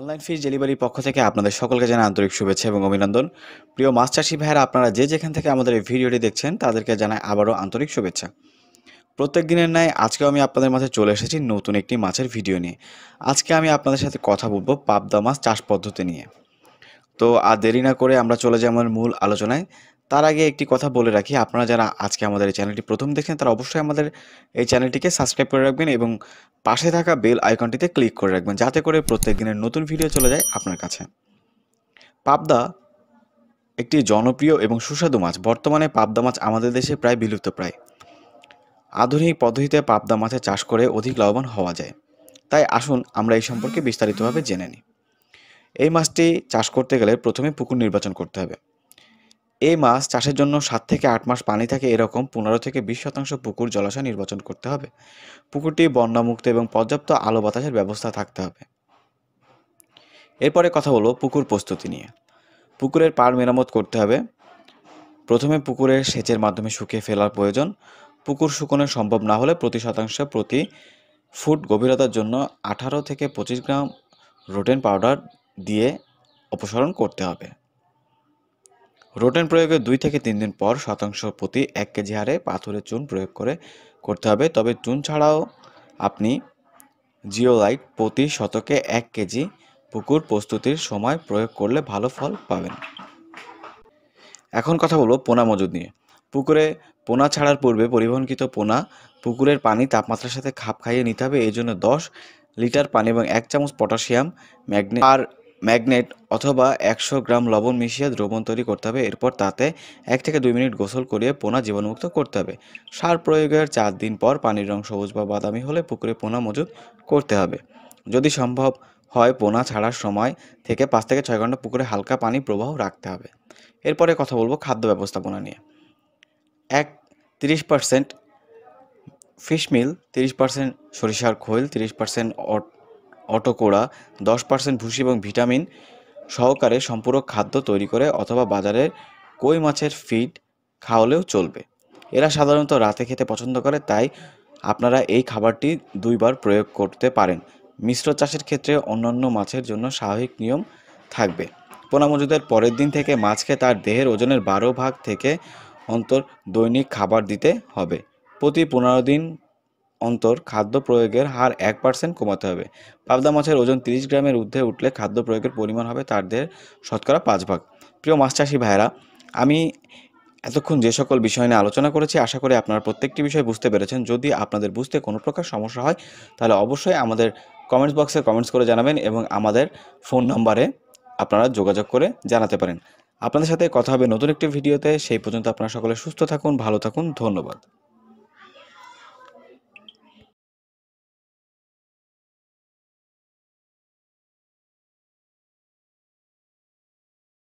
online ফিস ডেলিভারির পক্ষ থেকে আপনাদের সকলকে জানা আন্তরিক শুভেচ্ছা এবং অভিনন্দন প্রিয় মাছ চাষি ভাইয়েরা আপনারা যে যেখান থেকে আমাদের এই ভিডিওটি দেখছেন তাদেরকে জানাই আবারও আন্তরিক শুভেচ্ছা প্রত্যেক দিনের ন্যায় আজকেও আমি আপনাদের মাঝে চলে এসেছি নতুন একটি মাছের ভিডিও নিয়ে আজকে আমি আপনাদের সাথে কথা বলবো পাবদা মাছ চাষ পদ্ধতি নিয়ে তো আর দেরি না করে আমরা চলে যাই আমার মূল আলোচনায় তার আগে একটি কথা বলে রাখি আপনারা যারা আজকে আমাদের এই চ্যানেলটি প্রথম দেখেন তারা অবশ্যই আমাদের এই চ্যানেলটিকে সাবস্ক্রাইব করে রাখবেন এবং পাশে থাকা বেল আইকনটিতে ক্লিক করে রাখবেন যাতে করে প্রত্যেক দিনের নতুন ভিডিও চলে যায় আপনার কাছে পাবদা একটি জনপ্রিয় এবং সুস্বাদু মাছ বর্তমানে পাবদা মাছ আমাদের দেশে প্রায় বিলুপ্ত প্রায় আধুনিক পদ্ধতিতে পাবদা মাছের চাষ করে অধিক লাভবান হওয়া যায় তাই আসুন আমরা এই সম্পর্কে বিস্তারিতভাবে জেনে নিই এই মাছটি চাষ করতে গেলে প্রথমে পুকুর নির্বাচন করতে হবে এই মাছ চাষের জন্য সাত থেকে আট মাস পানি থাকে এরকম পনেরো থেকে বিশ শতাংশ পুকুর জলাশয় নির্বাচন করতে হবে পুকুরটি বন্যামুক্ত এবং পর্যাপ্ত আলো বাতাসের ব্যবস্থা থাকতে হবে এরপরে কথা হলো পুকুর প্রস্তুতি নিয়ে পুকুরের পাড় মেরামত করতে হবে প্রথমে পুকুরের সেচের মাধ্যমে শুকিয়ে ফেলার প্রয়োজন পুকুর শুকনো সম্ভব না হলে প্রতি শতাংশ প্রতি ফুট গভীরতার জন্য আঠারো থেকে পঁচিশ গ্রাম রোটেন পাউডার দিয়ে অপসারণ করতে হবে রোটেন প্রয়োগের দুই থেকে তিন দিন পর শতাংশ প্রতি এক কেজি হারে পাথরে চুন প্রয়োগ করে করতে হবে তবে চুন ছাড়াও আপনি জিওলাইট প্রতি শতকে এক কেজি পুকুর প্রস্তুতির সময় প্রয়োগ করলে ভালো ফল পাবেন এখন কথা বলবো পোনা মজুদ নিয়ে পুকুরে পোনা ছাড়ার পূর্বে পরিবহনকৃত পোনা পুকুরের পানি তাপমাত্রার সাথে খাপ খাইয়ে নিতে হবে এই জন্য দশ লিটার পানি এবং এক চামচ পটাশিয়াম ম্যাগনে আর ম্যাগনেট অথবা একশো গ্রাম লবণ মিশিয়ে দ্রবণ তৈরি করতে হবে এরপর তাতে এক থেকে দুই মিনিট গোসল করিয়ে পোনা জীবাণুমুক্ত করতে হবে সার প্রয়োগের চার দিন পর পানির রং সবুজ বা বাদামি হলে পুকুরে পোনা মজুত করতে হবে যদি সম্ভব হয় পোনা ছাড়ার সময় থেকে পাঁচ থেকে ছয় ঘন্টা পুকুরে হালকা পানি প্রবাহ রাখতে হবে এরপরে কথা বলবো খাদ্য ব্যবস্থাপনা নিয়ে এক তিরিশ পার্সেন্ট ফিশ মিল তিরিশ পার্সেন্ট সরিষার খৈল তিরিশ পার্সেন্ট অটোকোড়া দশ পার্সেন্ট ভুষি এবং ভিটামিন সহকারে সম্পূরক খাদ্য তৈরি করে অথবা বাজারের কই মাছের ফিড খাওয়ালেও চলবে এরা সাধারণত রাতে খেতে পছন্দ করে তাই আপনারা এই খাবারটি দুইবার প্রয়োগ করতে পারেন মিশ্র চাষের ক্ষেত্রে অন্যান্য মাছের জন্য স্বাভাবিক নিয়ম থাকবে পোনা মজুদের পরের দিন থেকে মাছকে তার দেহের ওজনের বারো ভাগ থেকে অন্তর দৈনিক খাবার দিতে হবে প্রতি পনেরো দিন অন্তর খাদ্য প্রয়োগের হার এক পার্সেন্ট কমাতে হবে পাবদা মাছের ওজন তিরিশ গ্রামের ঊর্ধ্বে উঠলে খাদ্য প্রয়োগের পরিমাণ হবে তার শতকরা পাঁচ ভাগ প্রিয় মাছ চাষি ভাইরা আমি এতক্ষণ যে সকল বিষয় নিয়ে আলোচনা করেছি আশা করি আপনারা প্রত্যেকটি বিষয় বুঝতে পেরেছেন যদি আপনাদের বুঝতে কোনো প্রকার সমস্যা হয় তাহলে অবশ্যই আমাদের কমেন্টস বক্সে কমেন্টস করে জানাবেন এবং আমাদের ফোন নম্বরে আপনারা যোগাযোগ করে জানাতে পারেন আপনাদের সাথে কথা হবে নতুন একটি ভিডিওতে সেই পর্যন্ত আপনারা সকলে সুস্থ থাকুন ভালো থাকুন ধন্যবাদ